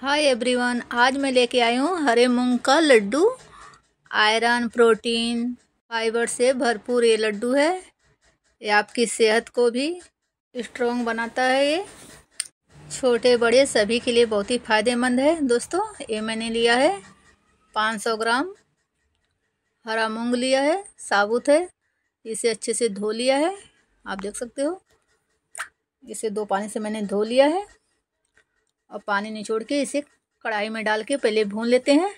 hi everyone आज मैं लेके आई हूँ हरे मूंग का लड्डू आयरन प्रोटीन फाइबर से भरपूर ये लड्डू है ये आपकी सेहत को भी स्ट्रॉन्ग बनाता है ये छोटे बड़े सभी के लिए बहुत ही फ़ायदेमंद है दोस्तों ये मैंने लिया है 500 ग्राम हरा मूंग लिया है साबुत है इसे अच्छे से धो लिया है आप देख सकते हो इसे दो पानी से मैंने धो लिया है और पानी निचोड़ के इसे कढ़ाई में डाल के पहले भून लेते हैं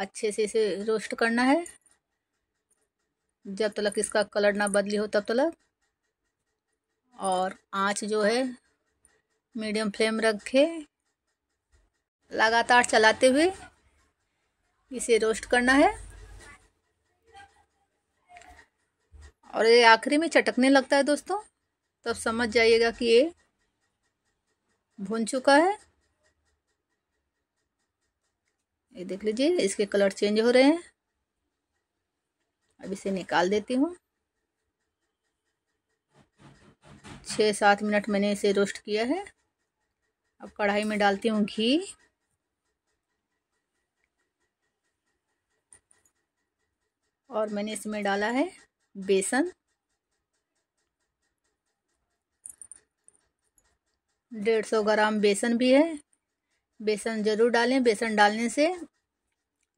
अच्छे से इसे रोस्ट करना है जब तक इसका कलर ना बदली हो तब तक और आंच जो है मीडियम फ्लेम रखे लगातार चलाते हुए इसे रोस्ट करना है और ये आखिरी में चटकने लगता है दोस्तों तब समझ जाइएगा कि ये भुन चुका है ये देख लीजिए इसके कलर चेंज हो रहे हैं अब इसे निकाल देती हूँ छः सात मिनट मैंने इसे रोस्ट किया है अब कढ़ाई में डालती हूँ घी और मैंने इसमें डाला है बेसन डेढ़ सौ ग्राम बेसन भी है बेसन ज़रूर डालें बेसन डालने से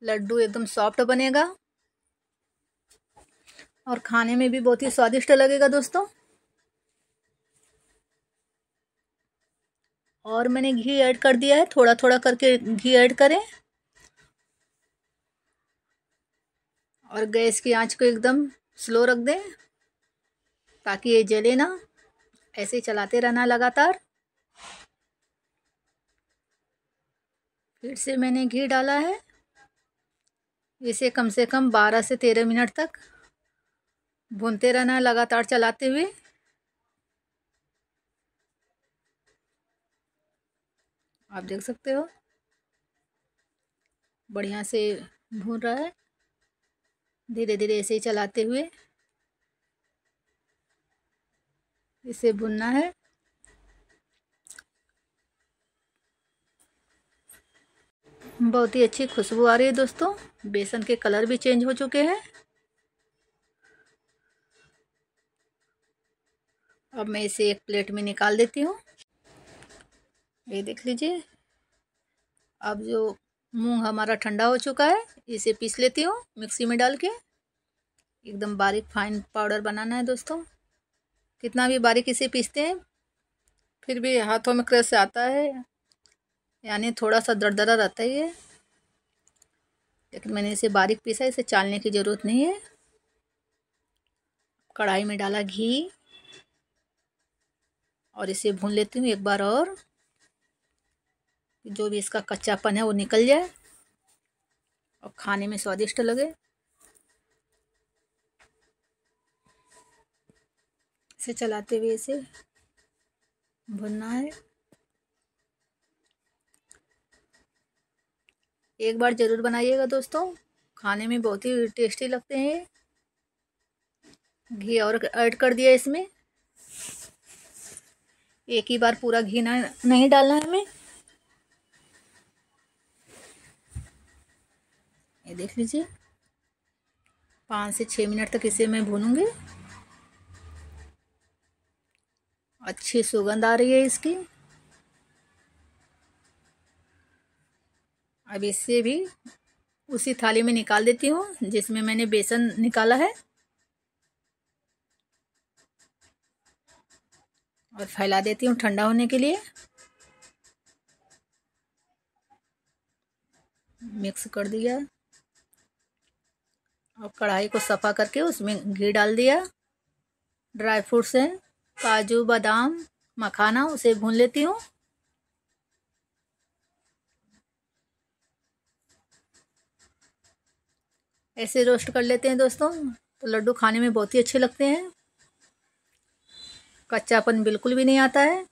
लड्डू एकदम सॉफ्ट बनेगा और खाने में भी बहुत ही स्वादिष्ट लगेगा दोस्तों और मैंने घी ऐड कर दिया है थोड़ा थोड़ा करके घी ऐड करें और गैस की आंच को एकदम स्लो रख दें ताकि ये जले ना ऐसे चलाते रहना लगातार फिर से मैंने घी डाला है इसे कम से कम बारह से तेरह मिनट तक भूनते रहना है लगातार चलाते हुए आप देख सकते हो बढ़िया से भून रहा है धीरे धीरे ऐसे ही चलाते हुए इसे भुनना है बहुत ही अच्छी खुशबू आ रही है दोस्तों बेसन के कलर भी चेंज हो चुके हैं अब मैं इसे एक प्लेट में निकाल देती हूँ ये देख लीजिए अब जो मूंग हमारा ठंडा हो चुका है इसे पीस लेती हूँ मिक्सी में डाल के एकदम बारीक फाइन पाउडर बनाना है दोस्तों कितना भी बारीक इसे पीसते हैं फिर भी हाथों में क्रश आता है यानी थोड़ा सा दरदरा रहता है ये लेकिन मैंने इसे बारीक पीसा इसे चालने की ज़रूरत नहीं है कढ़ाई में डाला घी और इसे भून लेती हूँ एक बार और जो भी इसका कच्चापन है वो निकल जाए और खाने में स्वादिष्ट लगे इसे चलाते हुए इसे भुनना है एक बार ज़रूर बनाइएगा दोस्तों खाने में बहुत ही टेस्टी लगते हैं घी और ऐड कर दिया इसमें एक ही बार पूरा घी ना नहीं डालना है हमें ये देख लीजिए पाँच से छः मिनट तक इसे मैं भूनूंगी अच्छी सुगंध आ रही है इसकी अब इसे भी उसी थाली में निकाल देती हूँ जिसमें मैंने बेसन निकाला है और फैला देती हूँ ठंडा होने के लिए मिक्स कर दिया और कढ़ाई को सफ़ा करके उसमें घी डाल दिया ड्राई फ्रूट्स हैं काजू बादाम मखाना उसे भून लेती हूँ ऐसे रोस्ट कर लेते हैं दोस्तों तो लड्डू खाने में बहुत ही अच्छे लगते हैं कच्चापन बिल्कुल भी नहीं आता है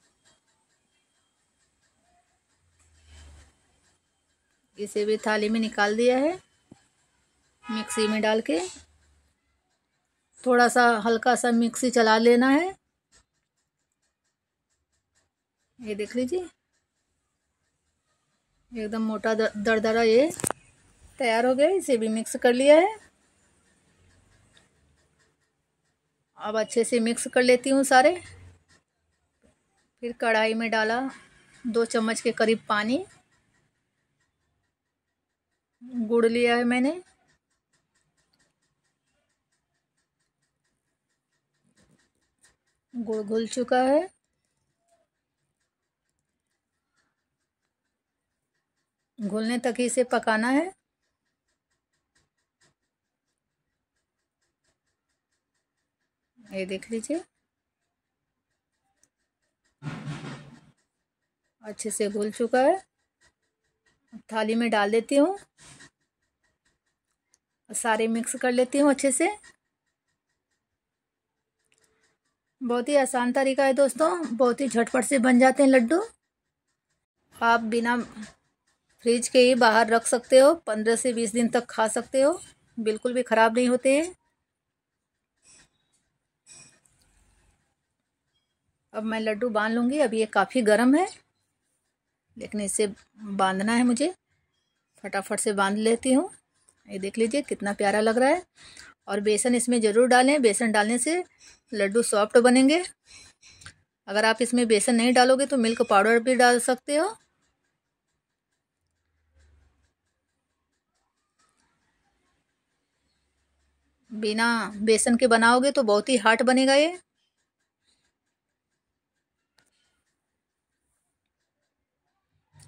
इसे भी थाली में निकाल दिया है मिक्सी में डाल के थोड़ा सा हल्का सा मिक्सी चला लेना है ये देख लीजिए एकदम मोटा दर दरदरा ये तैयार हो गया इसे भी मिक्स कर लिया है अब अच्छे से मिक्स कर लेती हूँ सारे फिर कढ़ाई में डाला दो चम्मच के करीब पानी गुड़ लिया है मैंने गुड़ घुल चुका है घुलने तक इसे पकाना है ये देख लीजिए अच्छे से घुल चुका है थाली में डाल देती हूँ सारे मिक्स कर लेती हूँ अच्छे से बहुत ही आसान तरीका है दोस्तों बहुत ही झटपट से बन जाते हैं लड्डू आप बिना फ्रिज के ही बाहर रख सकते हो पंद्रह से बीस दिन तक खा सकते हो बिल्कुल भी ख़राब नहीं होते हैं अब मैं लड्डू बांध लूँगी अब ये काफ़ी गर्म है लेकिन इसे बांधना है मुझे फटाफट से बांध लेती हूँ ये देख लीजिए कितना प्यारा लग रहा है और बेसन इसमें ज़रूर डालें बेसन डालने से लड्डू सॉफ्ट बनेंगे अगर आप इसमें बेसन नहीं डालोगे तो मिल्क पाउडर भी डाल सकते हो बिना बेसन के बनाओगे तो बहुत ही हार्ट बनेगा ये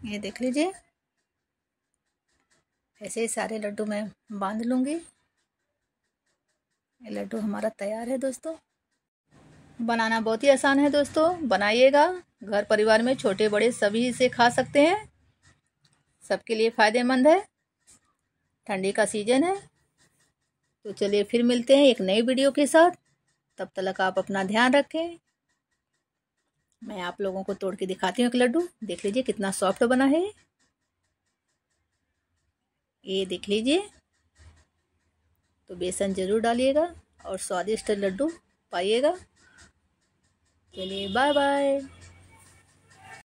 ये देख लीजिए ऐसे ही सारे लड्डू मैं बांध लूँगी ये लड्डू हमारा तैयार है दोस्तों बनाना बहुत ही आसान है दोस्तों बनाइएगा घर परिवार में छोटे बड़े सभी इसे खा सकते हैं सबके लिए फ़ायदेमंद है ठंडी का सीज़न है तो चलिए फिर मिलते हैं एक नई वीडियो के साथ तब तक आप अपना ध्यान रखें मैं आप लोगों को तोड़ के दिखाती हूँ एक लड्डू देख लीजिए कितना सॉफ्ट बना है ये देख लीजिए तो बेसन ज़रूर डालिएगा और स्वादिष्ट लड्डू पाइएगा चलिए बाय बाय